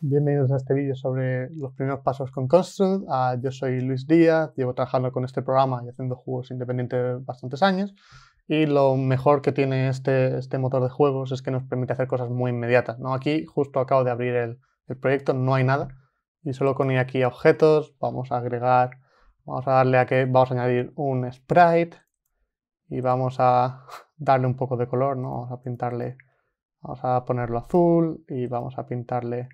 Bienvenidos a este vídeo sobre los primeros pasos con Construct. Ah, yo soy Luis Díaz, llevo trabajando con este programa y haciendo juegos independientes bastantes años. Y lo mejor que tiene este, este motor de juegos es que nos permite hacer cosas muy inmediatas. ¿no? Aquí justo acabo de abrir el, proyecto, no hay nada. Y solo con ir aquí a objetos, vamos a agregar, vamos a darle a que, vamos a añadir un sprite y vamos a darle un poco de color, ¿no? Vamos a pintarle, vamos a ponerlo azul y vamos a pintarle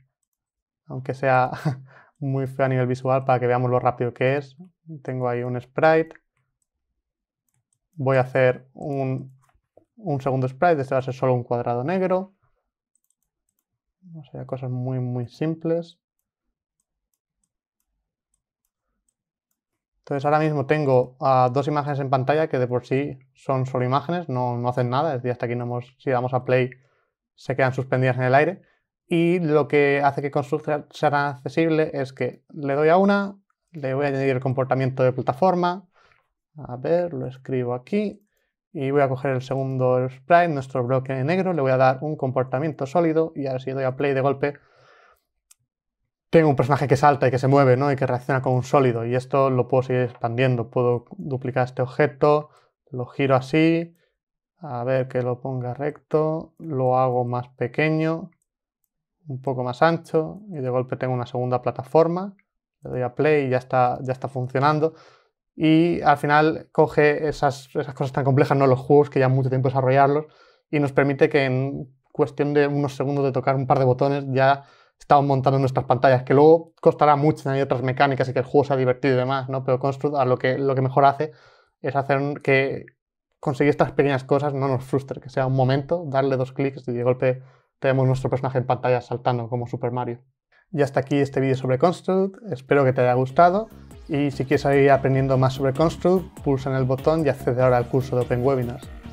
aunque sea muy feo a nivel visual, para que veamos lo rápido que es. Tengo ahí un sprite. Voy a hacer un, segundo sprite, este va a ser solo un cuadrado negro. O sea, cosas muy, muy simples. Entonces ahora mismo tengo ah, dos imágenes en pantalla que de por sí son solo imágenes, no, hacen nada, es decir, hasta aquí no si damos a play se quedan suspendidas en el aire. Y lo que hace que Construct sea accesible es que le doy a una, le voy a añadir el comportamiento de plataforma. A ver, lo escribo aquí. Y voy a coger el segundo sprite, nuestro bloque negro, le voy a dar un comportamiento sólido y ahora si doy a play de golpe tengo un personaje que salta y que se mueve ¿no? y que reacciona con un sólido y esto lo puedo seguir expandiendo. Puedo duplicar este objeto, lo giro así, a ver que lo ponga recto, lo hago más pequeño, un poco más ancho y de golpe tengo una segunda plataforma, le doy a play y ya está, ya está funcionando. Y al final coge esas, esas cosas tan complejas, no los juegos que ya mucho tiempo desarrollarlos, y nos permite que en cuestión de unos segundos de tocar un par de botones ya estamos montando nuestras pantallas, que luego costará mucho hay otras mecánicas y que el juego sea divertido y demás, ¿no? Pero Construct a lo que, lo que mejor hace es hacer que conseguir estas pequeñas cosas no nos frustre, que sea un momento, darle dos clics y de golpe tenemos nuestro personaje en pantalla saltando como Super Mario. Y hasta aquí este vídeo sobre Construct, espero que te haya gustado y si quieres seguir aprendiendo más sobre Construct, pulsa en el botón y accede ahora al curso de Open Webinars.